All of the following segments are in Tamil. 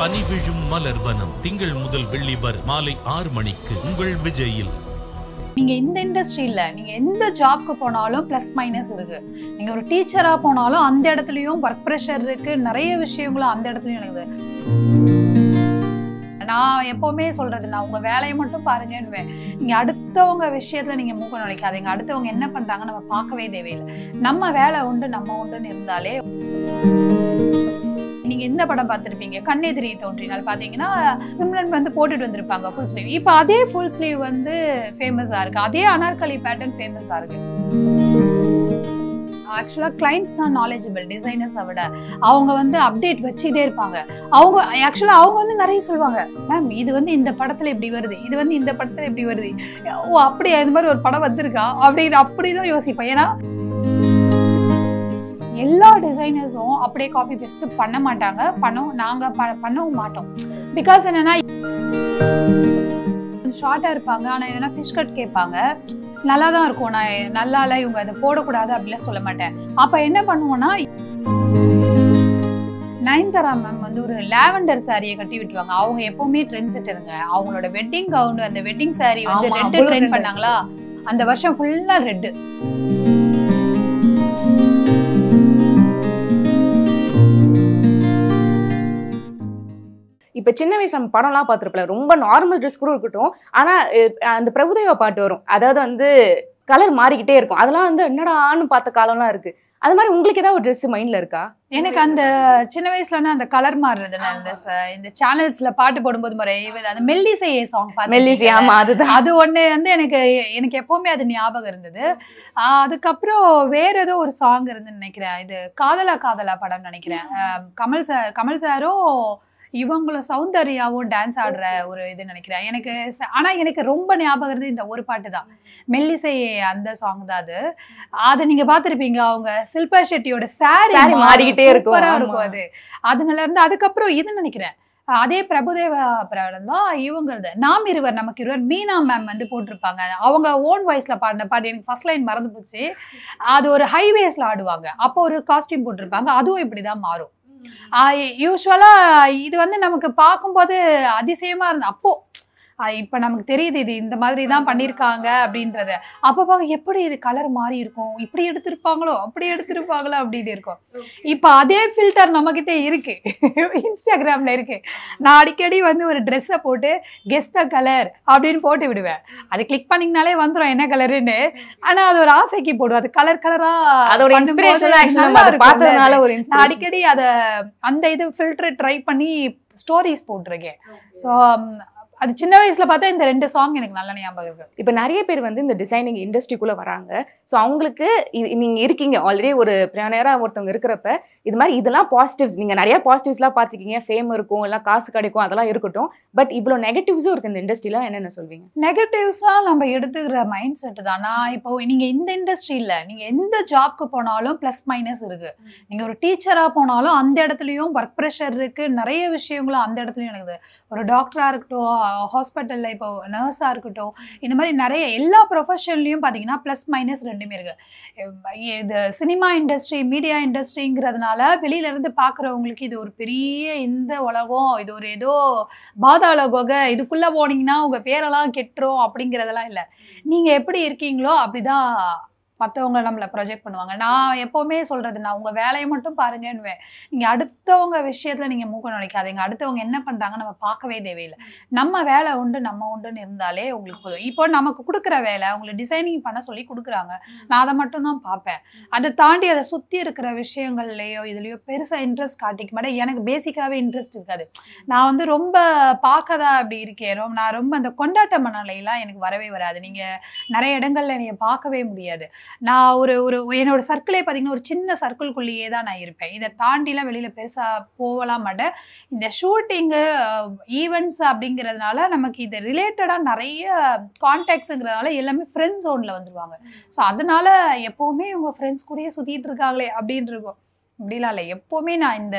பனிவிழும் மலர் வனம் திங்கள் முதல் வெள்ளி வரை மாலை ஆறு மணிக்கு உங்கள் விஜயில் நீங்க இந்த இண்டஸ்ட்ரியில நீங்க எந்த ஜாப்க்கு போனாலும் பிளஸ் மைனஸ் இருக்கு நீங்க ஒரு டீச்சரா போனாலும் அந்த இடத்துலயும் ஒர்க் ப்ரெஷர் இருக்கு நிறைய விஷயங்களும் அந்த இடத்துலயும் இருக்குது நான் எப்போவுமே சொல்கிறது நான் உங்கள் வேலையை மட்டும் பாருங்கன்னுவேன் நீங்கள் அடுத்தவங்க விஷயத்துல நீங்கள் மூக்க நுழைக்காதீங்க அடுத்தவங்க என்ன பண்ணுறாங்க நம்ம பார்க்கவே தேவையில்லை நம்ம வேலை உண்டு நம்ம உண்டுன்னு இருந்தாலே நீங்க இந்த படம் பார்த்திருப்பீங்க கண்ணெதிரி தோன்றினால் பார்த்தீங்கன்னா சிம்ரன் வந்து போட்டுட்டு வந்திருப்பாங்க ஃபுல் ஸ்லீவ் இப்போ அதே ஃபுல் ஸ்லீவ் வந்து ஃபேமஸாக இருக்கு அதே அனார்கலி பேட்டர்ன் ஃபேமஸாக இருக்கு ஆக்சுவலாக கிளைண்ட்ஸ் தான் நாலேஜபிள் டிசைனர்ஸை விட அவங்க வந்து அப்டேட் வச்சுக்கிட்டே இருப்பாங்க அவங்க ஆக்சுவலாக அவங்க வந்து நிறைய சொல்லுவாங்க மேம் இது வந்து இந்த படத்தில் இப்படி வருது இது வந்து இந்த படத்தில் இப்படி வருது ஓ அப்படி இது மாதிரி ஒரு படம் வந்திருக்கா அப்படின்னு அப்படி தான் யோசிப்பேன் ஏன்னா எல்லா டிசைனர்ஸும் அப்படியே காப்பி பேஸ்ட் பண்ண மாட்டாங்க பண்ணவும் நாங்கள் பண்ணவும் மாட்டோம் பிகாஸ் என்னன்னா ஷார்ட்டாக இருப்பாங்க ஆனால் என்னென்னா ஃபிஷ் கட் கேட்பாங்க நல்லா தான் இருக்கும் நான் நல்லால இவங்க அதை போடக்கூடாது அப்படிலாம் சொல்ல மாட்டேன் அப்போ என்ன பண்ணுவோம்னா நயன்தாரா மேம் வந்து ஒரு லாவெண்டர் சாரியை கட்டி விட்டுருவாங்க அவங்க எப்பவுமே ட்ரெண்ட் இருங்க அவங்களோட வெட்டிங் கவுண்ட் அந்த வெட்டிங் சாரி வந்து ரெட்டு ட்ரெண்ட் பண்ணாங்களா அந்த வருஷம் ஃபுல்லாக ரெட்டு இப்போ சின்ன வயசு நம்ம படம்லாம் பார்த்துருப்பல ரொம்ப நார்மல் ட்ரெஸ் கூட இருக்கட்டும் ஆனால் அந்த பிரபுதேவா பாட்டு வரும் அதாவது வந்து கலர் மாறிக்கிட்டே இருக்கும் அதெல்லாம் வந்து என்னடான்னு பார்த்த காலம்லாம் இருக்குது அது மாதிரி உங்களுக்கு ஏதாவது ஒரு ட்ரெஸ் மைண்ட்ல இருக்கா எனக்கு அந்த சின்ன வயசுல அந்த கலர் மாறுறது அந்த இந்த சேனல்ஸ்ல பாட்டு போடும்போது முறை அந்த மெல்லிசை சாங் மெல்லிசை ஆமா அதுதான் அது ஒண்ணு வந்து எனக்கு எனக்கு எப்பவுமே அது ஞாபகம் இருந்தது அதுக்கப்புறம் வேற ஏதோ ஒரு சாங் இருந்து நினைக்கிறேன் இது காதலா காதலா படம் நினைக்கிறேன் கமல் சார் கமல் சாரும் இவங்கள சௌந்தர்யாவும் டான்ஸ் ஆடுற ஒரு இது நினைக்கிறேன் எனக்கு ஆனா எனக்கு ரொம்ப ஞாபகம் இருந்து இந்த ஒரு பாட்டு தான் மெல்லிசை அந்த சாங் தான் அது அத நீங்க பாத்திருப்பீங்க அவங்க சில்பா ஷெட்டியோட சாரி மாறிக்கிட்டே இருக்கும் சூப்பரா இருக்கும் அது அதனால இருந்து அதுக்கப்புறம் இது நினைக்கிறேன் அதே பிரபுதேவா பிரபலம் தான் இவங்கிறது நாம் இருவர் நமக்கு இருவர் மீனா மேம் வந்து போட்டிருப்பாங்க அவங்க ஓன் வாய்ஸ்ல பாடின பாட்டு எனக்கு ஃபர்ஸ்ட் லைன் மறந்து போச்சு அது ஒரு ஹைவேஸ்ல ஆடுவாங்க அப்போ ஒரு காஸ்டியூம் போட்டிருப்பாங்க அதுவும் இப்படிதான் மாறும் யூஸ்வலாக இது வந்து நமக்கு பார்க்கும்போது அதிசயமாக இருந்தது அப்போது இப்ப நமக்கு தெரியுது இது இந்த மாதிரி தான் பண்ணியிருக்காங்க அப்படின்றத அப்ப எப்படி இது கலர் மாறி இருக்கும் இப்படி எடுத்திருப்பாங்களோ அப்படி எடுத்திருப்பாங்களோ அப்படின்னு இருக்கும் இப்ப அதே ஃபில்டர் நம்மக்கிட்ட இருக்கு இன்ஸ்டாகிராம்ல இருக்கு நான் அடிக்கடி வந்து ஒரு ட்ரெஸ்ஸ போட்டு கெஸ் த கலர் அப்படின்னு போட்டு விடுவேன் அது கிளிக் பண்ணிங்கனாலே வந்துடும் என்ன கலருன்னு ஆனா அது ஒரு ஆசைக்கு போடுவோம் அது கலர் கலரா நான் அடிக்கடி அதை அந்த இது ஃபில்டர் ட்ரை பண்ணி ஸ்டோரிஸ் போட்டிருக்கேன் ஸோ um, அது சின்ன வயசுல பார்த்தா இந்த ரெண்டு சாங் எனக்கு நல்ல ஞாபகம் இருக்கு இப்போ நிறைய பேர் வந்து இந்த டிசைனிங் இண்டஸ்ட்ரிக்குள்ள வராங்க ஸோ அவங்களுக்கு நீங்க இருக்கீங்க ஆல்ரெடி ஒரு பிராணையரா ஒருத்தவங்க இருக்கிறப்ப இது மாதிரி இதெல்லாம் பாசிட்டிவ்ஸ் நீங்கள் நிறையா பாசிட்டிவ்ஸ்லாம் பார்த்துருக்கீங்க ஃபேம் இருக்கும் எல்லாம் காசு கிடைக்கும் அதெல்லாம் இருக்கட்டும் பட் இவ்வளோ நெகட்டிவ்ஸும் இருக்குது இந்த இண்டஸ்ட்ரியில் என்னென்ன சொல்வீங்க நெகட்டிவ்ஸ்லாம் நம்ம எடுத்துக்கிற மைண்ட் செட்டு தான் நான் இப்போ நீங்கள் இந்த இண்டஸ்ட்ரியில் நீங்கள் எந்த ஜாப்க்கு போனாலும் ப்ளஸ் மைனஸ் இருக்குது நீங்கள் ஒரு டீச்சராக போனாலும் அந்த இடத்துலையும் ஒர்க் ப்ரெஷர் இருக்குது நிறைய விஷயங்களும் அந்த இடத்துலையும் எனக்கு ஒரு டாக்டராக இருக்கட்டும் ஹாஸ்பிட்டலில் இப்போ நர்ஸாக இருக்கட்டும் இந்த மாதிரி நிறைய எல்லா ப்ரொஃபஷன்லேயும் பார்த்தீங்கன்னா ப்ளஸ் மைனஸ் ரெண்டுமே இருக்குது இது சினிமா இண்டஸ்ட்ரி மீடியா இண்டஸ்ட்ரிங்கிறதுனால இருக்கிறதுனால வெளியில இருந்து பாக்குறவங்களுக்கு இது ஒரு பெரிய இந்த உலகம் இது ஒரு ஏதோ பாதாள குகை இதுக்குள்ள போனீங்கன்னா உங்க பேரெல்லாம் கெட்டுரும் அப்படிங்கறதெல்லாம் இல்லை நீங்க எப்படி இருக்கீங்களோ அப்படிதான் மற்றவங்க நம்மளை ப்ரொஜெக்ட் பண்ணுவாங்க நான் எப்போவுமே சொல்கிறது நான் உங்கள் வேலையை மட்டும் பாருங்கன்னுவேன் நீங்கள் அடுத்தவங்க விஷயத்தில் நீங்கள் மூக்க நுழைக்காதீங்க அடுத்தவங்க என்ன பண்ணுறாங்க நம்ம பார்க்கவே தேவையில்லை நம்ம வேலை உண்டு நம்ம உண்டுன்னு இருந்தாலே உங்களுக்கு போதும் இப்போ நமக்கு கொடுக்குற வேலை உங்களை டிசைனிங் பண்ண சொல்லி கொடுக்குறாங்க நான் அதை மட்டும் தான் பார்ப்பேன் அதை தாண்டி அதை சுற்றி இருக்கிற விஷயங்கள்லையோ இதுலேயோ பெருசாக இன்ட்ரெஸ்ட் காட்டிக்க மாட்டேன் எனக்கு பேசிக்காகவே இன்ட்ரெஸ்ட் இருக்காது நான் வந்து ரொம்ப பார்க்கதா அப்படி இருக்கேன் நான் ரொம்ப அந்த கொண்டாட்ட மனநிலையெல்லாம் எனக்கு வரவே வராது நீங்கள் நிறைய இடங்கள்ல நீங்கள் பார்க்கவே முடியாது நான் ஒரு ஒரு என்னோட சர்க்கிளே பார்த்தீங்கன்னா ஒரு சின்ன சர்க்கிள்குள்ளேயே தான் நான் இருப்பேன் இதை தாண்டிலாம் வெளியில் பெருசாக போகலாம் மாட்டேன் இந்த ஷூட்டிங்கு ஈவெண்ட்ஸ் அப்படிங்கிறதுனால நமக்கு இது ரிலேட்டடாக நிறைய கான்டாக்ட்ஸுங்கிறதுனால எல்லாமே ஃப்ரெண்ட்ஸ் ஜோனில் வந்துடுவாங்க ஸோ அதனால் எப்போவுமே உங்கள் ஃப்ரெண்ட்ஸ் கூடயே சுற்றிட்டு இருக்காங்களே அப்படின்ட்டு இருக்கும் அப்படிலாம் இல்லை எப்போவுமே நான் இந்த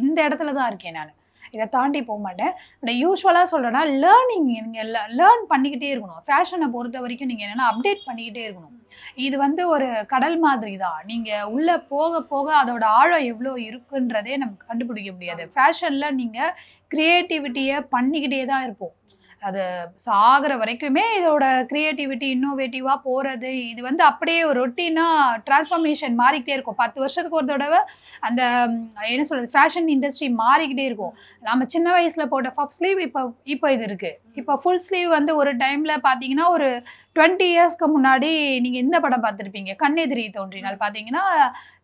இந்த இடத்துல தான் இருக்கேன் நான் இதை தாண்டி போக மாட்டேன் பட் யூஸ்வலாக சொல்கிறேன்னா லேர்னிங் நீங்கள் லேர்ன் பண்ணிக்கிட்டே இருக்கணும் ஃபேஷனை பொறுத்த வரைக்கும் நீங்கள் என்னென்னா அப்டேட் பண்ணிக்கிட்டே இருக்கணும் இது வந்து ஒரு கடல் மாதிரி தான் நீங்கள் உள்ளே போக போக அதோட ஆழம் எவ்வளோ இருக்குன்றதே நமக்கு கண்டுபிடிக்க முடியாது ஃபேஷனில் நீங்கள் க்ரியேட்டிவிட்டியை பண்ணிக்கிட்டே தான் இருப்போம் அது சாகிற வரைக்குமே இதோட க்ரியேட்டிவிட்டி இன்னோவேட்டிவாக போகிறது இது வந்து அப்படியே ஒரு ரொட்டீனாக டிரான்ஸ்ஃபார்மேஷன் மாறிக்கிட்டே இருக்கும் பத்து வருஷத்துக்கு ஒரு தடவை அந்த என்ன சொல்கிறது ஃபேஷன் இண்டஸ்ட்ரி மாறிக்கிட்டே இருக்கும் நம்ம சின்ன வயசில் போட்ட ஃபப் ஸ்லீவ் இப்போ இப்போ இது இருக்குது இப்போ ஃபுல் ஸ்லீவ் வந்து ஒரு டைமில் பார்த்தீங்கன்னா ஒரு டுவெண்ட்டி இயர்ஸ்க்கு முன்னாடி நீங்கள் இந்த படம் பார்த்துருப்பீங்க கண்ணெதிரி தோன்றினால் பார்த்தீங்கன்னா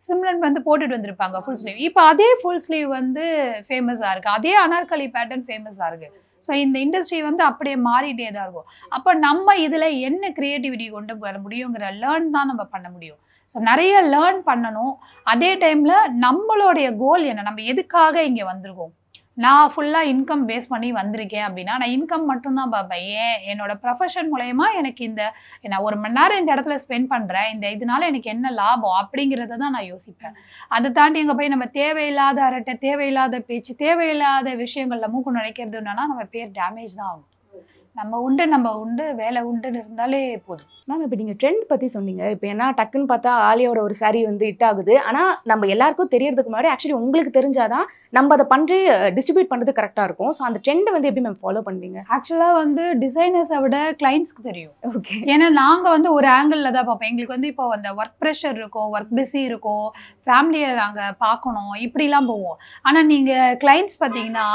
சிம்லன் வந்து போட்டுட்டு வந்திருப்பாங்க ஃபுல் ஸ்லீவ் இப்போ அதே ஃபுல் ஸ்லீவ் வந்து ஃபேமஸாக இருக்குது அதே அனார்கலி பேட்டர்ன் ஃபேமஸாக இருக்குது ஸோ இந்த இண்டஸ்ட்ரி வந்து அப்படியே மாறிட்டே தான் இருக்கும் அப்போ நம்ம இதில் என்ன க்ரியேட்டிவிட்டி கொண்டு வர முடியுங்கிற லேர்ன் தான் நம்ம பண்ண முடியும் ஸோ நிறைய லேர்ன் பண்ணணும் அதே டைமில் நம்மளுடைய கோல் என்ன நம்ம எதுக்காக இங்கே வந்திருக்கோம் நான் ஃபுல்லாக இன்கம் பேஸ் பண்ணி வந்திருக்கேன் அப்படின்னா நான் இன்கம் மட்டும்தான் பார்ப்பேன் ஏன் என்னோடய ப்ரொஃபஷன் மூலயமா எனக்கு இந்த நான் ஒரு மணி நேரம் இந்த இடத்துல ஸ்பெண்ட் பண்ணுறேன் இந்த இதனால எனக்கு என்ன லாபம் அப்படிங்கிறத தான் நான் யோசிப்பேன் அதை தாண்டி இங்கே போய் நம்ம தேவையில்லாத அரட்டை தேவையில்லாத பேச்சு தேவையில்லாத விஷயங்களில் மூக்கு என்னன்னா நம்ம பேர் டேமேஜ் தான் ஆகும் நம்ம உண்டு நம்ம உண்டு வேலை உண்டுன்னு இருந்தாலே போதும் மேம் இப்போ நீங்கள் ட்ரெண்ட் பற்றி சொன்னீங்க இப்போ ஏன்னா டக்குன்னு பார்த்தா ஆலியாவோட ஒரு சாரி வந்து ஹிட் ஆகுது ஆனால் நம்ம எல்லாருக்கும் தெரியறதுக்கு முன்னாடி ஆக்சுவலி உங்களுக்கு தெரிஞ்சால் தான் நம்ம அதை பண்ணி டிஸ்ட்ரிபியூட் பண்ணுறது கரெக்டாக இருக்கும் ஸோ அந்த ட்ரெண்டை வந்து எப்படி மேம் ஃபாலோ பண்ணுவீங்க ஆக்சுவலாக வந்து டிசைனர்ஸை விட கிளைண்ட்ஸ்க்கு தெரியும் ஓகே ஏன்னா நாங்கள் வந்து ஒரு ஆங்கிளில் தான் பார்ப்போம் எங்களுக்கு வந்து இப்போ அந்த ஒர்க் ப்ரெஷர் இருக்கும் ஒர்க் பிஸி இருக்கும் ஃபேமிலியை நாங்கள் பார்க்கணும் இப்படிலாம் போவோம் ஆனால் நீங்கள் கிளைண்ட்ஸ் பார்த்தீங்கன்னா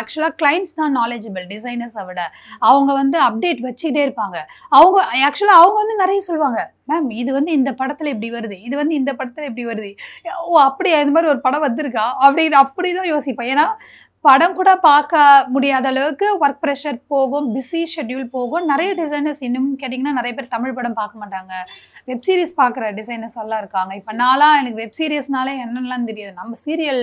ஆக்சுவலாக கிளைண்ட்ஸ் தான் நாலேஜபிள் டிசைனர்ஸை விட அவங்க வந்து அப்டேட் வச்சுக்கிட்டே இருப்பாங்க அவங்க ஆக்சுவலாக அவங்க வந்து நிறைய சொல்லுவாங்க மேம் இது வந்து இந்த படத்தில் இப்படி வருது இது வந்து இந்த படத்தில் இப்படி வருது ஓ அப்படியா இது மாதிரி ஒரு படம் வந்திருக்கா அப்படின்னு அப்படி தான் யோசிப்பேன் ஏன்னா படம் கூட பார்க்க முடியாத அளவுக்கு ஒர்க் ப்ரெஷர் போகும் பிஸி ஷெட்யூல் போகும் நிறைய டிசைனர்ஸ் இன்னும் கேட்டிங்கன்னா நிறைய பேர் தமிழ் படம் பார்க்க மாட்டாங்க வெப் சீரிஸ் பார்க்குற டிசைனர்ஸ் எல்லாம் இருக்காங்க இப்போ நாளாக எனக்கு வெப் சீரிஸ்னாலே என்னென்னலாம் தெரியாது நம்ம சீரியல்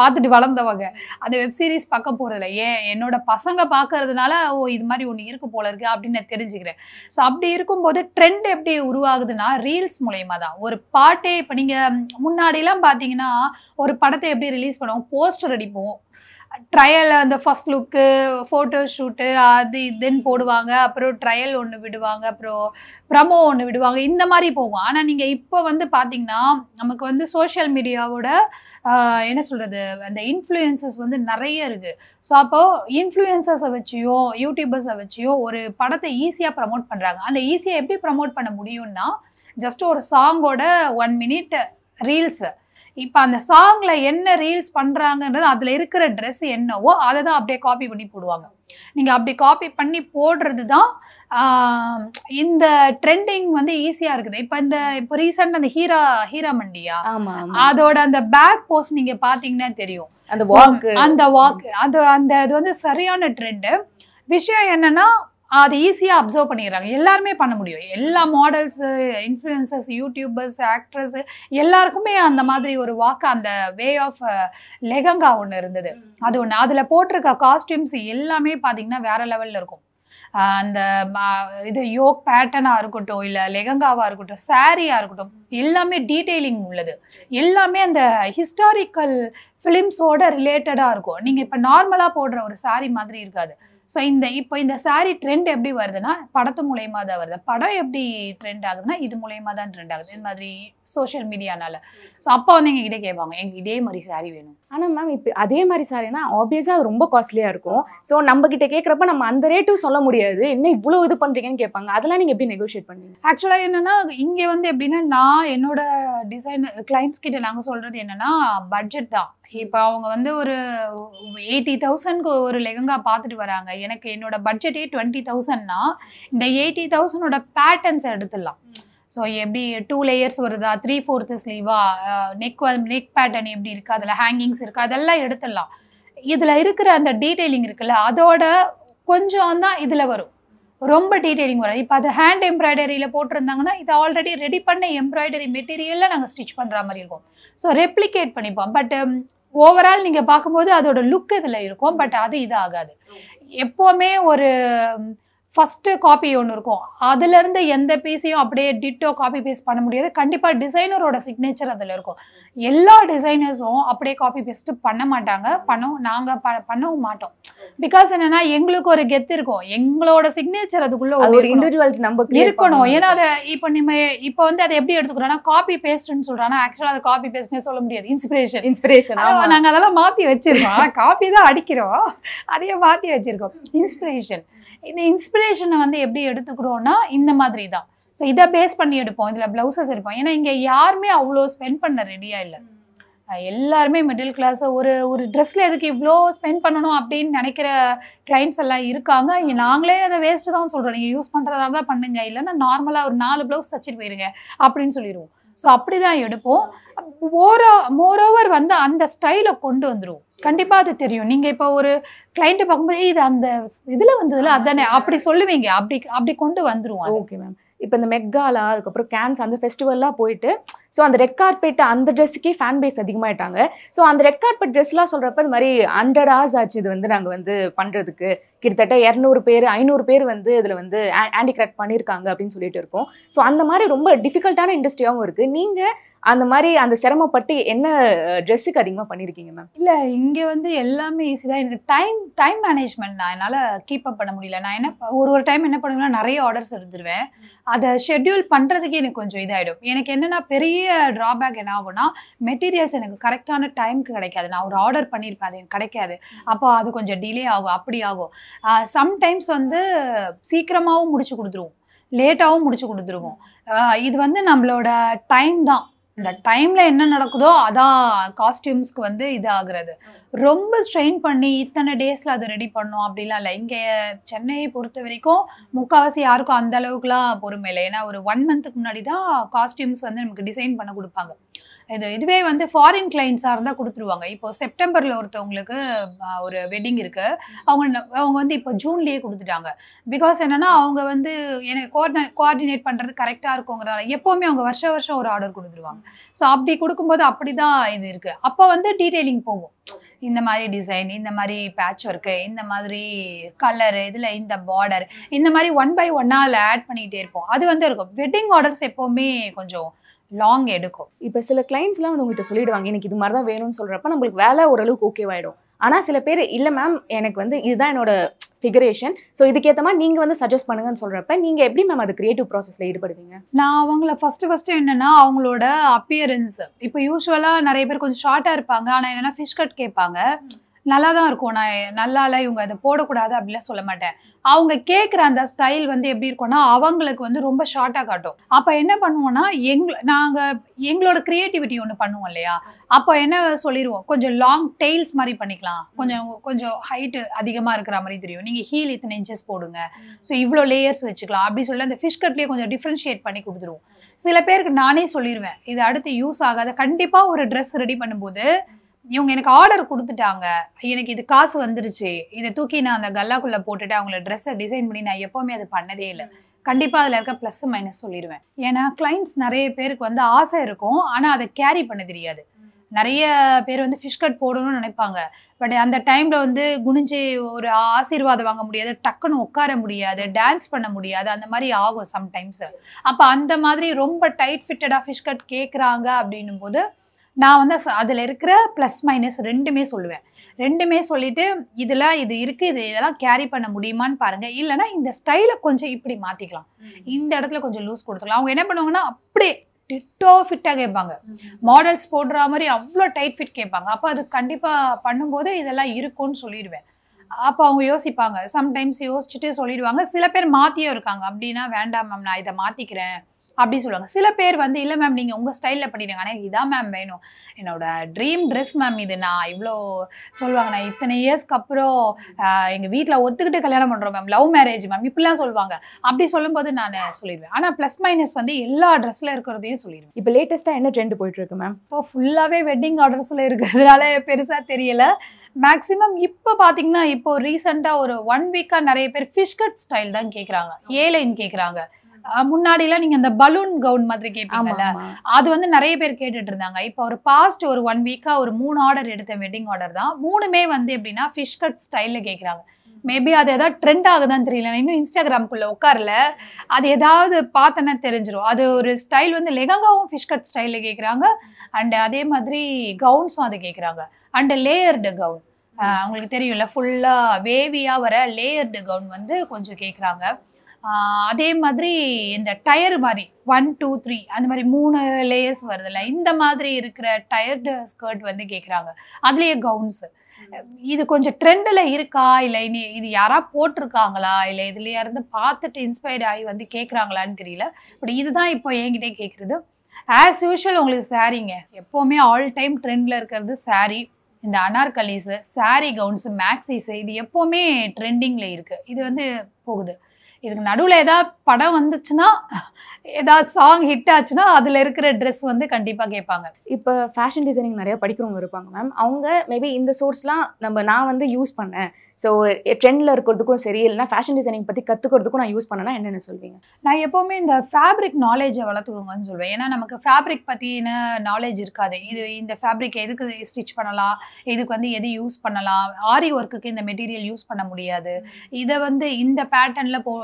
பார்த்துட்டு வளர்ந்தவங்க அந்த வெப் சீரிஸ் பார்க்க போகிறதுல ஏன் என்னோட பசங்க பார்க்கறதுனால ஓ இது மாதிரி ஒன்று இருக்கு போல இருக்கு அப்படின்னு நான் தெரிஞ்சுக்கிறேன் ஸோ அப்படி இருக்கும்போது ட்ரெண்ட் எப்படி உருவாகுதுன்னா ரீல்ஸ் மூலயமா தான் ஒரு பாட்டே இப்போ நீங்கள் முன்னாடிலாம் பார்த்தீங்கன்னா ஒரு படத்தை எப்படி ரிலீஸ் பண்ணுவோம் போஸ்டர் அடிப்போம் ட்ரையல் அந்த ஃபர்ஸ்ட் லுக்கு ஃபோட்டோ ஷூட்டு அது இதுன்னு போடுவாங்க அப்புறம் ட்ரையல் ஒன்று விடுவாங்க அப்புறம் ப்ரமோ ஒன்று விடுவாங்க இந்த மாதிரி போகும் ஆனால் நீங்கள் இப்போ வந்து பார்த்தீங்கன்னா நமக்கு வந்து சோஷியல் மீடியாவோட என்ன சொல்கிறது அந்த இன்ஃப்ளூயன்சஸ் வந்து நிறைய இருக்குது ஸோ அப்போது இன்ஃப்ளூயன்சஸை வச்சியோ யூடியூபர்ஸை வச்சியோ ஒரு படத்தை ஈஸியாக ப்ரமோட் பண்ணுறாங்க அந்த ஈஸியாக எப்படி ப்ரமோட் பண்ண முடியும்னா ஜஸ்ட் ஒரு சாங்கோட ஒன் மினிட் ரீல்ஸு இப்போ அந்த சாங்ல என்ன ரீல்ஸ் பண்றாங்கன்றது அதுல இருக்கிற ட்ரெஸ் என்னவோ அதை தான் அப்படியே காப்பி பண்ணி போடுவாங்க நீங்க அப்படி காப்பி பண்ணி போடுறது தான் இந்த ட்ரெண்டிங் வந்து ஈஸியா இருக்குது இப்போ இந்த இப்போ ரீசெண்ட் அந்த ஹீரா ஹீரா மண்டியா அதோட அந்த பேக் போஸ்ட் நீங்க பாத்தீங்கன்னா தெரியும் அந்த வாக்கு அந்த வாக்கு அது அந்த இது வந்து சரியான ட்ரெண்டு விஷயம் என்னன்னா அது ஈஸியாக அப்சர்வ் பண்ணிடுறாங்க எல்லாருமே பண்ண முடியும் எல்லா மாடல்ஸு இன்ஃப்ளூயன்சஸ் யூடியூபர்ஸ் ஆக்ட்ரஸ் எல்லாருக்குமே அந்த மாதிரி ஒரு வாக்கு அந்த வே ஆஃப் லெகங்கா ஒன்று இருந்தது அது ஒன்று அதில் போட்டிருக்க காஸ்டியூம்ஸ் எல்லாமே பார்த்தீங்கன்னா வேற லெவலில் இருக்கும் அந்த இது யோக் பேட்டர்னாக இருக்கட்டும் இல்லை லெகங்காவாக இருக்கட்டும் சாரியாக இருக்கட்டும் எல்லாமே டீட்டெயிலிங் உள்ளது எல்லாமே அந்த ஹிஸ்டாரிக்கல் ஃபிலிம்ஸோட ரிலேட்டடாக இருக்கும் நீங்கள் இப்போ நார்மலாக போடுற ஒரு சாரி மாதிரி இருக்காது ஸோ இந்த இப்போ இந்த சாரீ ட்ரெண்ட் எப்படி வருதுன்னா படத்து மூலயமா தான் வருது படம் எப்படி ட்ரெண்ட் ஆகுதுன்னா இது மூலயமா தான் ட்ரெண்ட் ஆகுது இது மாதிரி சோஷியல் மீடியானால ஸோ அப்போ வந்து எங்ககிட்ட கேட்பாங்க எங்க இதே மாதிரி சாரீ வேணும் ஆனால் மேம் இப்போ அதே மாதிரி ஏன்னா ஆப்வியஸாக அது ரொம்ப காஸ்ட்லியாக இருக்கும் ஸோ நம்ம கிட்ட கேட்குறப்ப நம்ம அந்த ரேட்டும் சொல்ல முடியாது என்ன இவ்வளோ இது பண்ணுறீங்கன்னு கேட்பாங்க அதெல்லாம் நீங்கள் எப்படி நெகோஷியேட் பண்ணுவீங்க ஆக்சுவலாக என்னென்னா இங்கே வந்து எப்படின்னா நான் என்னோட டிசைன் கிளைண்ட்ஸ் கிட்ட நாங்கள் சொல்கிறது என்னென்னா பட்ஜெட் தான் இப்போ அவங்க வந்து ஒரு எயிட்டி தௌசண்ட்க்கு ஒரு லெகங்கா பார்த்துட்டு வராங்க எனக்கு என்னோட பட்ஜெட்டே டுவெண்ட்டி தௌசண்ட்னா இந்த எயிட்டி தௌசண்டோட பேட்டர்ன்ஸ் எடுத்துடலாம் ஸோ எப்படி டூ லேயர்ஸ் வருதா த்ரீ ஃபோர்த்து ஸ்லீவா நெக் நெக் பேட்டர்ன் எப்படி இருக்கு அதில் ஹேங்கிங்ஸ் இருக்கு அதெல்லாம் எடுத்துடலாம் இதில் இருக்கிற அந்த டீட்டெயிலிங் இருக்குல்ல அதோட கொஞ்சம் தான் இதில் வரும் ரொம்ப டீட்டெயிலிங் வரும் இப்போ அது ஹேண்ட் எம்ப்ராய்டரியில் போட்டிருந்தாங்கன்னா இதை ஆல்ரெடி ரெடி பண்ண எம்ப்ராய்டரி மெட்டீரியலில் நாங்கள் ஸ்டிச் பண்ணுற மாதிரி இருக்கும் ஸோ ரெப்ளிகேட் பண்ணிப்போம் பட் ஓவரால் நீங்கள் பார்க்கும்போது அதோட லுக் இதில் இருக்கும் பட் அது இது ஆகாது எப்போவுமே ஒரு ஃபஸ்ட்டு காப்பி ஒன்று இருக்கும் அதுலேருந்து எந்த பீஸையும் அப்படியே டிட்டோ காப்பி பேஸ்ட் பண்ண முடியாது கண்டிப்பாக டிசைனரோட சிக்னேச்சர் அதில் இருக்கும் எல்லா டிசைனர்ஸும் அப்படியே காப்பி பேஸ்ட்டு பண்ண மாட்டாங்க பண்ணவும் நாங்கள் ப பண்ணவும் மாட்டோம் பிகாஸ் என்னன்னா எங்களுக்கு ஒரு கெத்து இருக்கும் எங்களோட சிக்னேச்சர் அதுக்குள்ள ஒரு இண்டிவிஜுவல் நம்ம இருக்கணும் ஏன்னா அதை இப்போ நம்ம இப்போ வந்து அதை எப்படி எடுத்துக்கிறோம்னா காப்பி பேஸ்ட்னு சொல்கிறோன்னா ஆக்சுவலாக அதை காப்பி பேஸ்ட்னே சொல்ல முடியாது இன்ஸ்பிரேஷன் இன்ஸ்பிரேஷன் நாங்கள் அதெல்லாம் மாற்றி வச்சிருக்கோம் ஆனால் காப்பி தான் அடிக்கிறோம் அதையே மாற்றி வச்சிருக்கோம் இன்ஸ்பிரேஷன் இந்த இன்ஸ்பிரேஷனை வந்து எப்படி எடுத்துக்கிறோன்னா இந்த மாதிரி தான் ஸோ இதை பேஸ் பண்ணி எடுப்போம் இதில் ப்ளவுசஸ் எடுப்போம் ஏன்னா இங்கே யாருமே அவ்வளோ ஸ்பெண்ட் பண்ண ரெடியாக இல்லை எல்லாருமே மிடில் கிளாஸ் ஒரு ஒரு ட்ரெஸ்ல எதுக்கு இவ்வளோ ஸ்பெண்ட் பண்ணணும் அப்படின்னு நினைக்கிற கிளைண்ட்ஸ் எல்லாம் இருக்காங்க இங்கே நாங்களே அதை வேஸ்ட்டு தான் சொல்கிறோம் நீங்கள் யூஸ் பண்ணுறதா தான் பண்ணுங்க இல்லைன்னா நார்மலாக ஒரு நாலு ப்ளவுஸ் தச்சுட்டு போயிருங்க அப்படின்னு சொல்லிடுவோம் ஸோ அப்படி தான் எடுப்போம் ஓரோ மோரோவர் வந்து அந்த ஸ்டைலை கொண்டு வந்துடும் கண்டிப்பாக அது தெரியும் நீங்கள் இப்போ ஒரு கிளைண்ட்டை பார்க்கும்போது இது அந்த இதில் வந்ததில்ல அதானே அப்படி சொல்லுவீங்க அப்படி அப்படி கொண்டு வந்துருவோம் ஓகே மேம் இப்போ இந்த மெக்காலா அதுக்கப்புறம் கேன்ஸ் அந்த ஃபெஸ்டிவல்லாம் போயிட்டு ஸோ அந்த ரெட் கார்பெட் அந்த ட்ரெஸ்ஸுக்கே ஃபேன் பேஸ் அதிகமாகிட்டாங்க ஸோ அந்த ரெட் கார்பெட் ட்ரெஸ்லாம் சொல்கிறப்ப இந்த மாதிரி ஹண்ட்ரட் ஹார்ஸ் ஆச்சு இது வந்து நாங்கள் வந்து பண்ணுறதுக்கு கிட்டத்தட்ட இரநூறு பேர் ஐநூறு பேர் வந்து இதில் வந்து ஹேண்டிகிராஃப்ட் பண்ணியிருக்காங்க அப்படின்னு சொல்லிட்டு இருக்கோம் ஸோ அந்த மாதிரி ரொம்ப டிஃபிகல்ட்டான இண்டஸ்ட்ரியாகவும் இருக்குது நீங்கள் அந்த மாதிரி அந்த சிரமப்பட்டு என்ன ட்ரெஸ்ஸுக்கு அதிகமாக பண்ணியிருக்கீங்க மேம் இல்லை இங்கே வந்து எல்லாமே ஈஸி தான் எனக்கு டைம் டைம் மேனேஜ்மெண்ட் நான் என்னால் கீப் அப் பண்ண முடியல நான் என்ன ஒரு ஒரு டைம் என்ன பண்ணுவேன்னா நிறைய ஆர்டர்ஸ் இருந்துருவேன் அதை ஷெட்யூல் பண்ணுறதுக்கே எனக்கு கொஞ்சம் இதாகிடும் எனக்கு என்னென்னா பெரிய ட்ராபேக் என்ன ஆகும்னா மெட்டீரியல்ஸ் எனக்கு கரெக்டான டைமுக்கு கிடைக்காது நான் ஒரு ஆர்டர் பண்ணியிருப்பேன் அது எனக்கு கிடைக்காது அப்போ அது கொஞ்சம் டிலே ஆகும் அப்படி ஆகும் சம்டைம்ஸ் வந்து சீக்கிரமாகவும் முடிச்சு கொடுத்துருவோம் லேட்டாகவும் முடிச்சு கொடுத்துருவோம் இது வந்து நம்மளோட டைம் தான் இந்த டைம்ல என்ன நடக்குதோ அதான் காஸ்டியூம்ஸ்க்கு வந்து இது ஆகுறது ரொம்ப ஸ்ட்ரெயின் பண்ணி இத்தனை டேஸ்ல அதை ரெடி பண்ணோம் அப்படிலாம் இல்லை இங்கே சென்னையை பொறுத்த வரைக்கும் முக்காவாசி யாருக்கும் அந்த அளவுக்குலாம் பொறுமை இல்லை ஏன்னா ஒரு ஒன் மந்த்துக்கு முன்னாடி தான் காஸ்டியூம்ஸ் வந்து நமக்கு டிசைன் பண்ண கொடுப்பாங்க இது இதுவே வந்து ஃபாரின் கிளைண்ட்ஸாக இருந்தால் கொடுத்துருவாங்க இப்போ செப்டம்பரில் ஒருத்தவங்களுக்கு ஒரு வெட்டிங் இருக்குது அவங்க அவங்க வந்து இப்போ ஜூன்லேயே கொடுத்துட்டாங்க பிகாஸ் என்னென்னா அவங்க வந்து எனக்கு கோஆர்டினே கோஆர்டினேட் பண்ணுறது கரெக்டாக இருக்குங்கிறனால எப்போவுமே அவங்க வருஷம் வருஷம் ஒரு ஆர்டர் கொடுத்துருவாங்க ஸோ அப்படி கொடுக்கும்போது அப்படி தான் இது இருக்குது அப்போ வந்து டீட்டெயிலிங் போகும் இந்த மாதிரி டிசைன் இந்த மாதிரி பேட்ச் ஒர்க்கு இந்த மாதிரி கலரு இதில் இந்த பார்டர் இந்த மாதிரி ஒன் பை ஒன்னாக அதில் ஆட் பண்ணிக்கிட்டே இருப்போம் அது வந்து இருக்கும் வெட்டிங் ஆர்டர்ஸ் எப்போவுமே கொஞ்சம் லாங் எடுக்கும் இப்போ சில கிளைண்ட்ஸ்லாம் வந்து உங்கள்கிட்ட சொல்லிடுவாங்க எனக்கு இது மாதிரி தான் வேணும்னு சொல்கிறப்ப நம்மளுக்கு வேலை ஓரளவுக்கு ஆகிடும் ஆனால் சில பேர் இல்லை மேம் எனக்கு வந்து இதுதான் என்னோட ஃபிகரேஷன் ஸோ இதுக்கேற்ற மாதிரி நீங்கள் வந்து சஜஸ்ட் பண்ணுங்கன்னு சொல்கிறப்ப நீங்கள் எப்படி மேம் அது க்ரியேட்டிவ் ப்ராசஸில் ஈடுபடுவீங்க நான் அவங்கள ஃபஸ்ட்டு ஃபஸ்ட்டு என்னென்னா அவங்களோட அப்பியரன்ஸ் இப்போ யூஸ்வலாக நிறைய பேர் கொஞ்சம் ஷார்ட்டாக இருப்பாங்க ஆனால் என்னென்னா ஃபிஷ் கட் கேட்பாங்க நல்லா தான் இருக்கும் நான் நல்லால இவங்க அதை போடக்கூடாது அப்படிலாம் சொல்ல மாட்டேன் அவங்க கேட்குற அந்த ஸ்டைல் வந்து எப்படி இருக்கும்னா அவங்களுக்கு வந்து ரொம்ப ஷார்ட்டாக காட்டும் அப்போ என்ன பண்ணுவோம்னா எங் நாங்கள் எங்களோட க்ரியேட்டிவிட்டி ஒன்று பண்ணுவோம் இல்லையா அப்போ என்ன சொல்லிடுவோம் கொஞ்சம் லாங் டெய்ல்ஸ் மாதிரி பண்ணிக்கலாம் கொஞ்சம் கொஞ்சம் ஹைட்டு அதிகமாக இருக்கிற மாதிரி தெரியும் நீங்கள் ஹீல் இத்தனை இன்ச்சஸ் போடுங்க ஸோ இவ்வளோ லேயர்ஸ் வச்சுக்கலாம் அப்படி சொல்லி அந்த ஃபிஷ் கட்லேயே கொஞ்சம் டிஃப்ரென்ஷியேட் பண்ணி கொடுத்துருவோம் சில பேருக்கு நானே சொல்லிடுவேன் இது அடுத்து யூஸ் ஆகாத கண்டிப்பாக ஒரு ட்ரெஸ் ரெடி பண்ணும்போது இவங்க எனக்கு ஆர்டர் கொடுத்துட்டாங்க எனக்கு இது காசு வந்துருச்சு இதை தூக்கி நான் அந்த கல்லாக்குள்ளே போட்டுட்டு அவங்கள ட்ரெஸ்ஸை டிசைன் பண்ணி நான் எப்போவுமே அது பண்ணதே இல்லை கண்டிப்பாக அதில் இருக்க ப்ளஸ் மைனஸ் சொல்லிடுவேன் ஏன்னா கிளைண்ட்ஸ் நிறைய பேருக்கு வந்து ஆசை இருக்கும் ஆனால் அதை கேரி பண்ண தெரியாது நிறைய பேர் வந்து ஃபிஷ் கட் போடணும்னு நினைப்பாங்க பட் அந்த டைமில் வந்து குனிஞ்சு ஒரு ஆசீர்வாதம் வாங்க முடியாது டக்குன்னு உட்கார முடியாது டான்ஸ் பண்ண முடியாது அந்த மாதிரி ஆகும் சம்டைம்ஸ் அப்போ அந்த மாதிரி ரொம்ப டைட் ஃபிட்டடாக ஃபிஷ் கட் கேட்குறாங்க அப்படின்னும் போது நான் வந்து அதில் இருக்கிற ப்ளஸ் மைனஸ் ரெண்டுமே சொல்லுவேன் ரெண்டுமே சொல்லிவிட்டு இதில் இது இருக்குது இது இதெல்லாம் கேரி பண்ண முடியுமான்னு பாருங்கள் இல்லைனா இந்த ஸ்டைலை கொஞ்சம் இப்படி மாற்றிக்கலாம் இந்த இடத்துல கொஞ்சம் லூஸ் கொடுத்துக்கலாம் அவங்க என்ன பண்ணுவாங்கன்னா அப்படியே டிட்டோ ஃபிட்டாக கேட்பாங்க மாடல்ஸ் போடுற மாதிரி அவ்வளோ டைட் ஃபிட் கேட்பாங்க அப்போ அது கண்டிப்பாக பண்ணும்போது இதெல்லாம் இருக்கும்னு சொல்லிடுவேன் அப்போ அவங்க யோசிப்பாங்க சம்டைம்ஸ் யோசிச்சுட்டு சொல்லிடுவாங்க சில பேர் மாற்றியும் இருக்காங்க அப்படின்னா வேண்டாம் மேம் நான் இதை மாற்றிக்கிறேன் அப்படி சொல்லுவாங்க சில பேர் வந்து இல்லை மேம் நீங்கள் உங்கள் ஸ்டைலில் பண்ணிடுங்க ஆனால் இதான் மேம் வேணும் என்னோட ட்ரீம் ட்ரெஸ் மேம் இது நான் இவ்வளோ சொல்லுவாங்க நான் இத்தனை இயர்ஸ்க்கு அப்புறம் எங்கள் வீட்டில் ஒத்துக்கிட்டு கல்யாணம் பண்ணுறோம் மேம் லவ் மேரேஜ் மேம் இப்படிலாம் சொல்லுவாங்க அப்படி சொல்லும்போது நான் சொல்லிடுவேன் ஆனால் ப்ளஸ் மைனஸ் வந்து எல்லா ட்ரெஸ்ஸில் இருக்கிறதையும் சொல்லிடுவேன் இப்போ லேட்டஸ்ட்டாக என்ன ட்ரெண்ட் போயிட்டுருக்கு மேம் இப்போ ஃபுல்லாகவே வெட்டிங் ஆர்டர்ஸில் இருக்கிறதுனால பெருசாக தெரியலை மேக்ஸிமம் இப்போ பார்த்தீங்கன்னா இப்போ ரீசெண்டாக ஒரு ஒன் வீக்காக நிறைய பேர் ஃபிஷ் கட் ஸ்டைல் தான் கேட்குறாங்க ஏலைன்னு கேட்குறாங்க முன்னாடி எல்லாம் நீங்க அந்த பலூன் கவுன் மாதிரி கேட்பீங்கல்ல அது வந்து நிறைய பேர் கேட்டுட்டு இருந்தாங்க இப்ப ஒரு பாஸ்ட் ஒரு ஒன் வீக்கா ஒரு மூணு ஆர்டர் எடுத்த வெட்டிங் ஆர்டர் தான் மூணுமே வந்து எப்படின்னா ஃபிஷ் கட் ஸ்டைல்ல கேட்குறாங்க மேபி அது ஏதாவது ட்ரெண்ட் ஆகுதான்னு தெரியல இன்னும் இன்ஸ்டாகிராம்குள்ளே உட்காரல அது ஏதாவது பார்த்தேன்னா தெரிஞ்சிடும் அது ஒரு ஸ்டைல் வந்து லெகங்காவும் ஃபிஷ் கட் ஸ்டைல கேட்குறாங்க அண்ட் அதே மாதிரி கவுன்ஸும் அதை கேட்குறாங்க அண்ட் லேயர்டு கவுன் அவங்களுக்கு தெரியும்ல ஃபுல்லா வேவியா வர லேயர்டு கவுன் வந்து கொஞ்சம் கேட்குறாங்க அதே மாதிரி இந்த டயர் மாதிரி ஒன் டூ த்ரீ அந்த மாதிரி மூணு லேயர்ஸ் வருதுல்ல இந்த மாதிரி இருக்கிற டயர்டு ஸ்கர்ட் வந்து கேட்குறாங்க அதுலேயே கவுன்ஸு இது கொஞ்சம் ட்ரெண்டில் இருக்கா இல்லை இனி இது யாரா போட்டிருக்காங்களா இல்லை இதுலையா இருந்து பார்த்துட்டு இன்ஸ்பயர்ட் ஆகி வந்து கேட்குறாங்களான்னு தெரியல பட் இதுதான் இப்போ என்கிட்டே கேட்குறது ஆஸ் யூஷுவல் உங்களுக்கு சாரீங்க எப்போவுமே ஆல் டைம் ட்ரெண்டில் இருக்கிறது சாரீ இந்த அனார்கலீஸு சாரீ கவுன்ஸு மேக்ஸிஸு இது எப்போவுமே ட்ரெண்டிங்கில் இருக்குது இது வந்து போகுது இதுக்கு நடுவில் ஏதாவது படம் வந்துச்சுன்னா ஏதாவது சாங் ஹிட் ஆச்சுன்னா அதில் இருக்கிற ட்ரெஸ் வந்து கண்டிப்பாக கேட்பாங்க இப்போ ஃபேஷன் டிசைனிங் நிறையா படிக்கிறவங்க இருப்பாங்க மேம் அவங்க மேபி இந்த சோர்ஸ்லாம் நம்ம நான் வந்து யூஸ் பண்ணேன் ஸோ ட்ரெண்டில் இருக்கிறதுக்கும் சரி இல்லைனா ஃபேஷன் டிசைனிங் பற்றி கற்றுக்கிறதுக்கும் நான் யூஸ் பண்ணனா என்னென்ன சொல்வீங்க நான் எப்போவுமே இந்த ஃபேப்ரிக் நாலேஜை வளர்த்துக்கோங்கன்னு சொல்வேன் ஏன்னா நமக்கு ஃபேப்ரிக் பற்றின நாலேஜ் இருக்காது இது இந்த ஃபேப்ரிக் எதுக்கு ஸ்டிச் பண்ணலாம் இதுக்கு வந்து எது யூஸ் பண்ணலாம் ஆரி ஒர்க்குக்கு இந்த மெட்டீரியல் யூஸ் பண்ண முடியாது இதை வந்து இந்த பேட்டர்னில் போ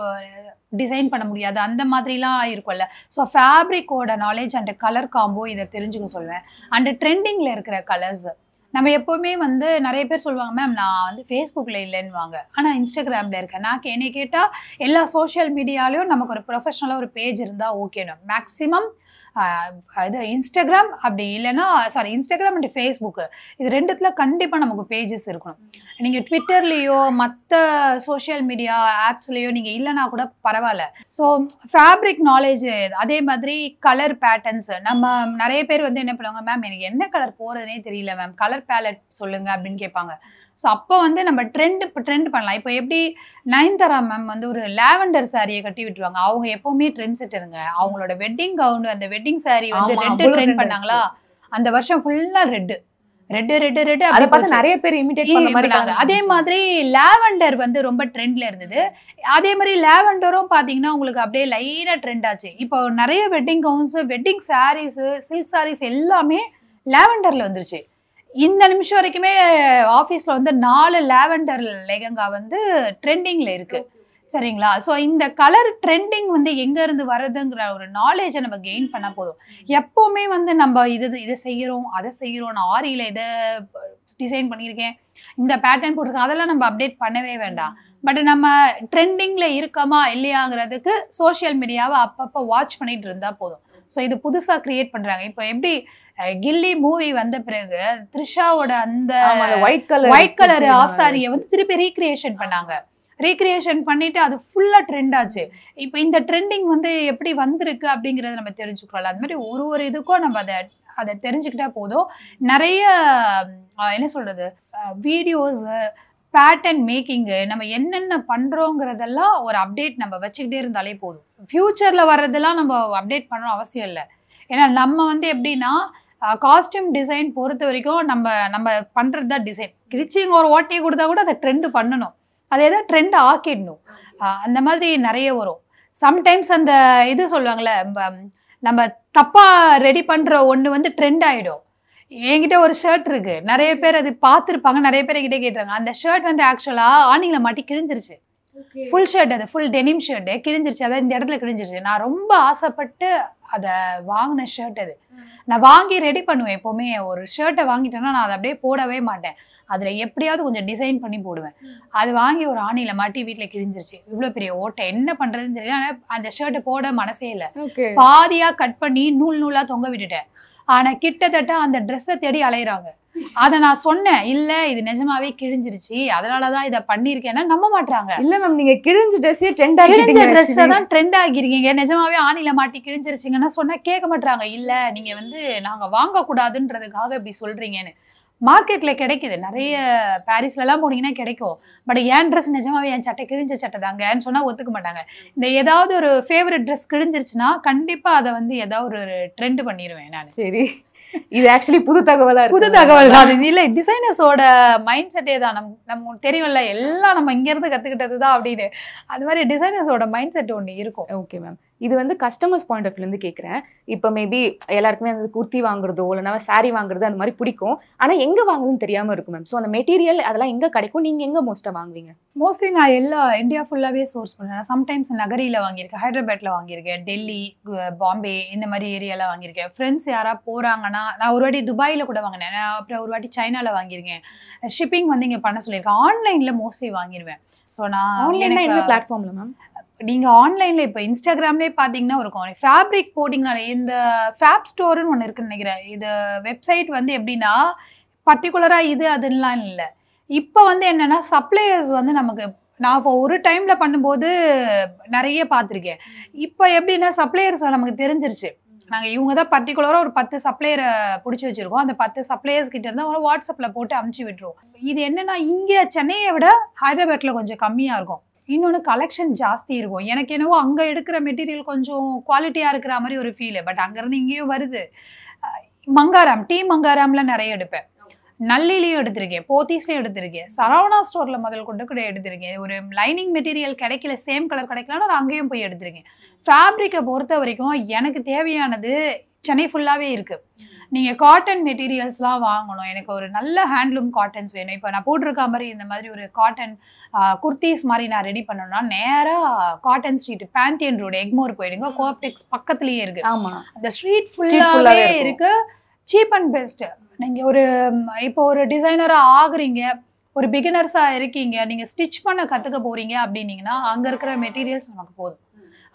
டிசைன் பண்ண முடியாது அந்த மாதிரிலாம் இருக்கும்ல ஸோ ஃபேப்ரிக்கோட நாலேஜ் அண்ட் கலர் காம்போ இதை தெரிஞ்சுக்க சொல்வேன் அண்ட் ட்ரெண்டிங்கில் இருக்கிற கலர்ஸ் நம்ம எப்போவுமே வந்து நிறைய பேர் சொல்லுவாங்க மேம் நான் வந்து ஃபேஸ்புக்கில் இல்லைன்னுவாங்க ஆனால் இன்ஸ்டாகிராமில் இருக்கேன் நான் என்னை கேட்டால் எல்லா சோஷியல் மீடியாலையும் நமக்கு ஒரு ப்ரொஃபஷனலாக ஒரு பேஜ் இருந்தால் ஓகேனும் மேக்ஸிமம் இது இன்ஸ்டாகிராம் அப்படி இல்லைன்னா சாரி இன்ஸ்டாகிராம் அண்ட் ஃபேஸ்புக்கு இது ரெண்டுத்துல கண்டிப்பாக நமக்கு பேஜஸ் இருக்கணும் நீங்கள் ட்விட்டர்லேயோ மற்ற சோஷியல் மீடியா ஆப்ஸ்லேயோ நீங்கள் இல்லைனா கூட பரவாயில்ல ஸோ ஃபேப்ரிக் நாலேஜ் அதே மாதிரி கலர் பேட்டர்ன்ஸ் நம்ம நிறைய பேர் வந்து என்ன பண்ணுவாங்க மேம் எனக்கு என்ன கலர் போகிறதுனே தெரியல மேம் கலர் பேலட் சொல்லுங்கள் அப்படின்னு கேட்பாங்க ஸோ அப்போ வந்து நம்ம ட்ரெண்ட் ட்ரெண்ட் பண்ணலாம் இப்போ எப்படி நயன்தாரா மேம் வந்து ஒரு லாவெண்டர் சாரியை கட்டி விட்டுருவாங்க அவங்க எப்பவுமே ட்ரெண்ட் செட்டருங்க அவங்களோட வெட்டிங் கவுன் அந்த வெட்டிங் சாரி வந்து ரெட்டு ட்ரெண்ட் பண்ணாங்களா அந்த வருஷம் ஃபுல்லா ரெட்டு ரெட்டு ரெட்டு ரெட்டு அதை பார்த்து நிறைய பேர் இமிடேட் பண்ண மாதிரி அதே மாதிரி லாவெண்டர் வந்து ரொம்ப ட்ரெண்ட்ல இருந்தது அதே மாதிரி லாவெண்டரும் பாத்தீங்கன்னா உங்களுக்கு அப்படியே லைனா ட்ரெண்ட் ஆச்சு இப்போ நிறைய wedding gowns wedding saris silk saris எல்லாமே லாவெண்டர்ல வந்துருச்சு இந்த நிமிஷம் வரைக்குமே ஆஃபீஸில் வந்து நாலு லேவண்டர் லெகங்கா வந்து ட்ரெண்டிங்கில் இருக்குது சரிங்களா ஸோ இந்த கலர் ட்ரெண்டிங் வந்து எங்கேருந்து வருதுங்கிற ஒரு நாலேஜை நம்ம கெயின் பண்ணால் போதும் mm-hmm. எப்போவுமே வந்து நம்ம இது இதை செய்கிறோம் அதை செய்கிறோம் நான் ஆரியில் இதை டிசைன் பண்ணியிருக்கேன் இந்த பேட்டர்ன் போட்டிருக்கேன் அதெல்லாம் நம்ம அப்டேட் பண்ணவே வேண்டாம் பட் mm-hmm. நம்ம ட்ரெண்டிங்கில் இருக்கமா இல்லையாங்கிறதுக்கு சோஷியல் மீடியாவை அப்பப்போ வாட்ச் பண்ணிகிட்டு இருந்தால் போதும் ஸோ இது புதுசாக கிரியேட் பண்ணுறாங்க இப்போ எப்படி கில்லி மூவி வந்த பிறகு த்ரிஷாவோட அந்த white colour white colour off சாரியை வந்து திருப்பி ரீக்ரியேஷன் பண்ணாங்க ரீக்ரியேஷன் பண்ணிட்டு அது ஃபுல்லாக ட்ரெண்ட் ஆச்சு இப்போ இந்த ட்ரெண்டிங் வந்து எப்படி வந்திருக்கு அப்படிங்கிறத நம்ம தெரிஞ்சுக்கலாம் அது மாதிரி ஒரு ஒரு இதுக்கும் நம்ம அதை அதை தெரிஞ்சுக்கிட்டா போதும் நிறைய என்ன சொல்றது வீடியோஸு பேட்டர்ன் மேக்கிங்கு நம்ம என்னென்ன பண்ணுறோங்கிறதெல்லாம் ஒரு அப்டேட் நம்ம வச்சுக்கிட்டே இருந்தாலே போதும் ஃப்யூச்சரில் வர்றதெல்லாம் நம்ம அப்டேட் பண்ணணும் அவசியம் இல்லை ஏன்னா நம்ம வந்து எப்படின்னா காஸ்டியூம் டிசைன் பொறுத்த வரைக்கும் நம்ம நம்ம பண்ணுறது தான் டிசைன் கிழிச்சிங்க ஒரு ஓட்டையை கொடுத்தா கூட அதை ட்ரெண்டு பண்ணணும் அதை தான் ட்ரெண்ட் ஆக்கிடணும் அந்த மாதிரி நிறைய வரும் சம்டைம்ஸ் அந்த இது சொல்லுவாங்கள்ல நம்ம தப்பாக ரெடி பண்ணுற ஒன்று வந்து ட்ரெண்ட் ஆகிடும் என்கிட்ட ஒரு ஷர்ட் இருக்கு நிறைய பேர் அது பார்த்துருப்பாங்க நிறைய பேர் கிட்டே கேட்டாங்க அந்த ஷர்ட் வந்து ஆக்சுவலா ஆணில மாட்டி கிழிஞ்சிருச்சு ஃபுல் ஷர்ட் அது ஃபுல் டெனிம் ஷர்ட் கிழிஞ்சிருச்சு அதாவது இந்த இடத்துல கிழிஞ்சிருச்சு நான் ரொம்ப ஆசைப்பட்டு அதை வாங்கின ஷர்ட் அது நான் வாங்கி ரெடி பண்ணுவேன் எப்போவுமே ஒரு ஷர்ட்டை வாங்கிட்டேன்னா நான் அதை அப்படியே போடவே மாட்டேன் அதில் எப்படியாவது கொஞ்சம் டிசைன் பண்ணி போடுவேன் அது வாங்கி ஒரு ஆணியில் மாட்டி வீட்டில் கிழிஞ்சிருச்சு இவ்வளோ பெரிய ஓட்டை என்ன பண்ணுறதுன்னு தெரியல ஆனால் அந்த ஷர்ட்டை போட மனசே இல்லை பாதியாக கட் பண்ணி நூல் நூலாக தொங்க விட்டுட்டேன் ஆனா கிட்டத்தட்ட அந்த ட்ரெஸ்ஸை தேடி அலையிறாங்க அதை நான் சொன்னேன் இல்ல இது நிஜமாவே கிழிஞ்சிருச்சு அதனாலதான் இதை பண்ணிருக்கேன்னா நம்ப மாட்டாங்க இல்ல மேம் நீங்க கிழிஞ்ச ட்ரெஸ்ஸே ட்ரெண்ட் கிழிஞ்ச ட்ரெஸ் தான் ட்ரெண்ட் ஆகிருக்கீங்க நிஜமாவே ஆணில மாட்டி கிழிஞ்சிருச்சிங்கன்னா சொன்னா கேட்க மாட்டாங்க இல்ல நீங்க வந்து நாங்க வாங்க கூடாதுன்றதுக்காக இப்படி சொல்றீங்கன்னு மார்க்கெட்ல கிடைக்குது நிறைய பாரிஸ்ல எல்லாம் போனீங்கன்னா கிடைக்கும் பட் ஏன் ட்ரெஸ் நிஜமாவே என் சட்டை கிழிஞ்ச சட்டை தாங்கன்னு சொன்னா ஒத்துக்க மாட்டாங்க இந்த ஏதாவது ஒரு ஃபேவரட் ட்ரெஸ் கிழிஞ்சிருச்சுன்னா கண்டிப்பா அதை வந்து ஏதாவது ஒரு ட்ரெண்ட் பண்ணிடுவேன் நான் சரி இது ஆக்சுவலி புது தகவலா புது தகவல் தான் அது இல்லை டிசைனர்ஸோட மைண்ட் செட்டே தான் நம்ம தெரியும்ல எல்லாம் நம்ம இங்க இருந்து தான் அப்படின்னு அது மாதிரி டிசைனர்ஸோட மைண்ட் செட் ஒன்று இருக்கும் ஓகே மேம் இது வந்து கஸ்டமர்ஸ் பாயிண்ட் ஆஃப் வியூலேருந்து கேட்குறேன் இப்போ மேபி எல்லாருக்குமே அந்த குர்த்தி வாங்குறதோ இல்லைனா சாரீ வாங்குறது அந்த மாதிரி பிடிக்கும் ஆனால் எங்கே வாங்குதுன்னு தெரியாமல் இருக்கும் மேம் ஸோ அந்த மெட்டீரியல் அதெல்லாம் எங்கே கிடைக்கும் நீங்கள் எங்கே மோஸ்ட்டாக வாங்குவீங்க மோஸ்ட்லி நான் எல்லா இந்தியா ஃபுல்லாகவே சோர்ஸ் பண்ணுறேன் சம்டைம்ஸ் நகரியில் வாங்கியிருக்கேன் ஹைதராபாத்தில் வாங்கியிருக்கேன் டெல்லி பாம்பே இந்த மாதிரி ஏரியாவில் வாங்கியிருக்கேன் ஃப்ரெண்ட்ஸ் யாராக போகிறாங்கன்னா நான் ஒரு வாட்டி துபாயில் கூட வாங்கினேன் அப்புறம் ஒரு வாட்டி சைனாவில் வாங்கியிருக்கேன் ஷிப்பிங் வந்து இங்கே பண்ண சொல்லியிருக்கேன் ஆன்லைனில் மோஸ்ட்லி வாங்கிடுவேன் ஸோ நான் ஆன்லைனில் என்ன பிளாட்ஃபார்மில் மேம் நீங்க ஆன்லைன்ல இப்போ இன்ஸ்டாகிராம்லேயே பார்த்தீங்கன்னா இருக்கும் ஃபேப்ரிக் போட்டிங்கனால இந்த ஃபேப் ஸ்டோர்னு ஒன்று இருக்குன்னு நினைக்கிறேன் இது வெப்சைட் வந்து எப்படின்னா பர்டிகுலராக இது அதுலாம் இல்லை இப்போ வந்து என்னன்னா சப்ளையர்ஸ் வந்து நமக்கு நான் இப்போ ஒரு டைமில் பண்ணும்போது நிறைய பார்த்துருக்கேன் இப்போ எப்படின்னா சப்ளையர்ஸ் நமக்கு தெரிஞ்சிருச்சு நாங்கள் இவங்க தான் பர்டிகுலராக ஒரு பத்து சப்ளையரை பிடிச்சி வச்சுருக்கோம் அந்த பத்து சப்ளையர்ஸ் கிட்ட இருந்தால் வாட்ஸ்அப்பில் போட்டு அமுச்சு விட்டுருவோம் இது என்னென்னா இங்கே சென்னையை விட ஹைதராபாத்தில் கொஞ்சம் கம்மியாக இருக்கும் இன்னொன்று கலெக்ஷன் ஜாஸ்தி இருக்கும் எனக்கு என்னவோ அங்கே எடுக்கிற மெட்டீரியல் கொஞ்சம் குவாலிட்டியாக இருக்கிற மாதிரி ஒரு ஃபீலு பட் அங்கேருந்து இங்கேயும் வருது மங்காராம் டீ மங்காராமில் நிறைய எடுப்பேன் நல்லிலையும் எடுத்திருக்கேன் போத்தீஸ்லையும் எடுத்திருக்கேன் சரவணா ஸ்டோரில் முதல் கொண்டு கூட எடுத்திருக்கேன் ஒரு லைனிங் மெட்டீரியல் கிடைக்கல சேம் கலர் கிடைக்கலன்னு நான் அங்கேயும் போய் எடுத்திருக்கேன் ஃபேப்ரிக்கை பொறுத்த வரைக்கும் எனக்கு தேவையானது சென்னை ஃபுல்லாகவே இருக்குது நீங்கள் காட்டன் மெட்டீரியல்ஸ்லாம் வாங்கணும் எனக்கு ஒரு நல்ல ஹேண்ட்லூம் காட்டன்ஸ் வேணும் இப்போ நான் போட்டிருக்க மாதிரி இந்த மாதிரி ஒரு காட்டன் குர்த்திஸ் மாதிரி நான் ரெடி பண்ணணும்னா நேராக Cotton Street Pantheon Road Egmore போயிடுங்க கோப்டெக்ஸ் பக்கத்துலேயே இருக்கு ஆமாம் அந்த ஸ்ட்ரீட் ஃபுல்லாகவே இருக்கு சீப் அண்ட் பெஸ்ட் நீங்கள் ஒரு இப்போ ஒரு டிசைனராக ஆகுறீங்க ஒரு பிகினர்ஸாக இருக்கீங்க நீங்கள் ஸ்டிச் பண்ண கற்றுக்க போகிறீங்க அப்படின்னீங்கன்னா அங்கே இருக்கிற மெட்டீரியல்ஸ் நமக்கு போதும்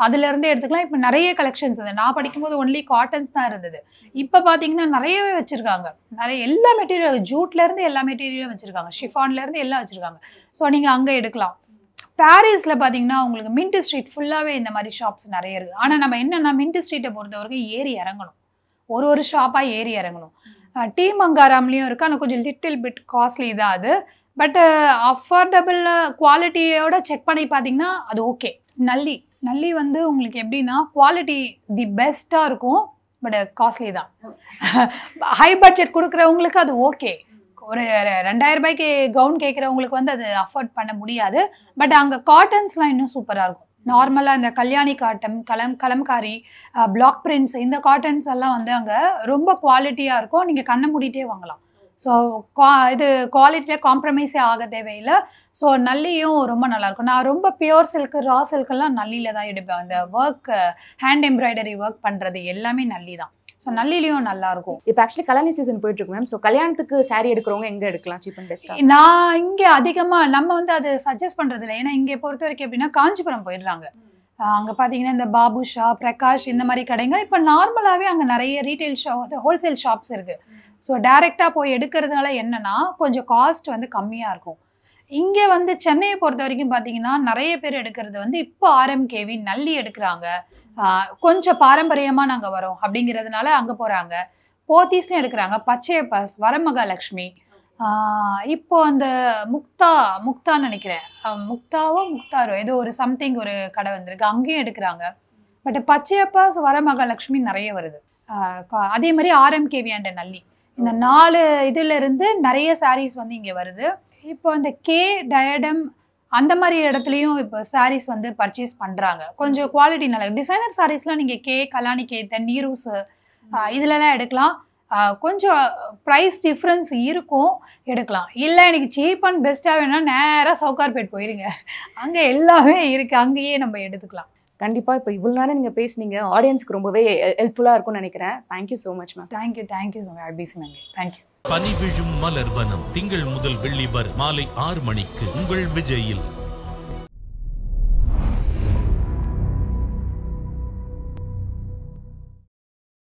அதுல இருந்தே எடுத்துக்கலாம் இப்போ நிறைய கலெக்ஷன்ஸ் இருந்தது நான் படிக்கும் போது ஒன்லி காட்டன்ஸ் தான் இருந்தது இப்போ பார்த்தீங்கன்னா நிறையவே வச்சிருக்காங்க நிறைய எல்லா மெட்டீரியல் ஜூட்ல இருந்து எல்லா மெட்டீரியலும் வச்சிருக்காங்க ஷிஃபான்ல இருந்து எல்லாம் வச்சிருக்காங்க ஸோ நீங்க அங்கே எடுக்கலாம் பாரிஸில் பார்த்தீங்கன்னா உங்களுக்கு மின்ட் ஸ்ட்ரீட் ஃபுல்லாகவே இந்த மாதிரி ஷாப்ஸ் நிறைய இருக்குது ஆனால் நம்ம என்னென்னா மின்ட் ஸ்ட்ரீட்டை பொறுத்த வரைக்கும் ஏறி இறங்கணும் ஒரு ஒரு ஷாப்பாக ஏறி இறங்கணும் டீ மங்காராம்லேயும் இருக்குது ஆனால் கொஞ்சம் லிட்டில் பிட் காஸ்ட்லி தான் அது பட்டு அஃபோர்டபுள் குவாலிட்டியோட செக் பண்ணி பார்த்தீங்கன்னா அது ஓகே நல்லி நல்லி வந்து உங்களுக்கு எப்படின்னா குவாலிட்டி தி பெஸ்ட்டாக இருக்கும் பட் காஸ்ட்லி தான் ஹை பட்ஜெட் கொடுக்குறவங்களுக்கு அது ஓகே ஒரு ரெண்டாயிரம் ரூபாய்க்கு கவுன் கேட்குறவங்களுக்கு வந்து அது அஃபோர்ட் பண்ண முடியாது பட் அங்கே காட்டன்ஸ்லாம் இன்னும் சூப்பராக இருக்கும் நார்மலாக இந்த கல்யாணி காட்டன் கலம் கலம்காரி பிளாக் பிரிண்ட்ஸ் இந்த காட்டன்ஸ் எல்லாம் வந்து அங்கே ரொம்ப குவாலிட்டியாக இருக்கும் நீங்கள் கண்ணை மூடிட்டே வாங்கலாம் ஸோ கா இது குவாலிட்டியில் காம்ப்ரமைஸே ஆக தேவையில்லை ஸோ நல்லியும் ரொம்ப நல்லாயிருக்கும் நான் ரொம்ப பியோர் சில்க்கு ரா சில்க்கெல்லாம் நல்லியில் தான் எடுப்பேன் அந்த ஒர்க் ஹேண்ட் எம்ப்ராய்டரி ஒர்க் பண்ணுறது எல்லாமே நல்லி தான் ஸோ நல்லிலையும் நல்லா இருக்கும் இப்போ ஆக்சுவலி கல்யாணி சீசன் போயிட்டு இருக்கு மேம் ஸோ கல்யாணத்துக்கு சாரி எடுக்கிறவங்க எங்கே எடுக்கலாம் சீப் அண்ட் பெஸ்ட் நான் இங்கே அதிகமாக நம்ம வந்து அது சஜஸ்ட் பண்ணுறது இல்லை ஏன்னா இங்கே பொறுத்த வரைக்கும் எப்படின்னா காஞ்சிபுரம் போயிடுறாங்க அங்கே பார்த்தீங்கன்னா இந்த பாபுஷா பிரகாஷ் இந்த மாதிரி கடைங்க இப்போ நார்மலாகவே அங்கே நிறைய ரீட்டைல் ஷா ஹோல்சேல் ஷாப்ஸ் இருக்குது ஸோ டைரெக்டாக போய் எடுக்கிறதுனால என்னென்னா கொஞ்சம் காஸ்ட் வந்து கம்மியாக இருக்கும் இங்கே வந்து சென்னையை பொறுத்த வரைக்கும் பார்த்தீங்கன்னா நிறைய பேர் எடுக்கிறது வந்து இப்போ ஆர்எம்கேவி நல்லி எடுக்கிறாங்க கொஞ்சம் பாரம்பரியமாக நாங்கள் வரோம் அப்படிங்கிறதுனால அங்கே போகிறாங்க போத்தீஸ்னு எடுக்கிறாங்க பச்சையப்பஸ் வரமகாலட்சுமி இப்போ அந்த முக்தா முக்தான்னு நினைக்கிறேன் முக்தாவோ முக்தாரோ ஏதோ ஒரு சம்திங் ஒரு கடை வந்திருக்கு அங்கேயும் எடுக்கிறாங்க பட் பச்சையப்பாஸ் வரமகாலட்சுமி நிறைய வருது அதே மாதிரி ஆர்எம்கேவி அண்ட் நல்லி இந்த நாலு இருந்து நிறைய சாரீஸ் வந்து இங்கே வருது இப்போ இந்த கே டயடம் அந்த மாதிரி இடத்துலையும் இப்போ சாரீஸ் வந்து பர்ச்சேஸ் பண்ணுறாங்க கொஞ்சம் குவாலிட்டி நல்லா டிசைனர் சாரீஸ்லாம் நீங்கள் கே கலாணி கே தென் நீரூஸ் இதுலலாம் எடுக்கலாம் கொஞ்சம் ப்ரைஸ் டிஃப்ரென்ஸ் இருக்கும் எடுக்கலாம் இல்லை எனக்கு சீப் அண்ட் பெஸ்ட்டாக வேணும்னா நேராக சவுகார்பேட் போயிருங்க அங்கே எல்லாமே இருக்குது அங்கேயே நம்ம எடுத்துக்கலாம் கண்டிப்பாக இப்போ இவ்வளோ நேரம் நீங்கள் பேசுனீங்க ஆடியன்ஸ்க்கு ரொம்பவே ஹெல்ப்ஃபுல்லாக இருக்கும்னு நினைக்கிறேன் thank you so much ma'am thank you thank you so much IBC ma'am thank you பனிவிழும் மலர் வனம் திங்கள் முதல் வெள்ளி வரும் மாலை ஆறு மணிக்கு உங்கள் விஜயில்